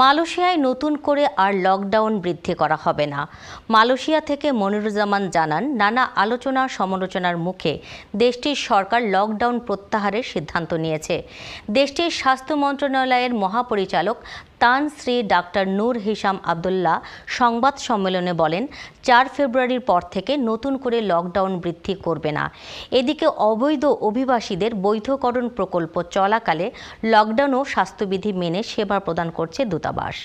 মালয়েশিয়ায় নতুন করে আর লকডাউন বৃদ্ধি করা হবে না মালয়েশিয়া থেকে মনিরুজ্জামান জানান নানা আলোচনা সমালোচনার মুখে দেশটির সরকার লকডাউন প্রত্যাহারের সিদ্ধান্ত নিয়েছে দেশটির স্বাস্থ্য মন্ত্রণালয়ের মহাপরিচালক Tan Sri doctor Noor Hisham Abdullah সংবাদ সম্মেলনে বলেন চার ফেব্রুয়ারির পর থেকে নতুন করে লকডাউন বৃদ্ধি করবে না এদিকে অবৈধ অভিবাসীদের বৈধকরণ প্রকল্প চলাকালে লকডাউন ও স্বাস্থ্যবিধি মেনে সেবা প্রদান করছে দূতাবাস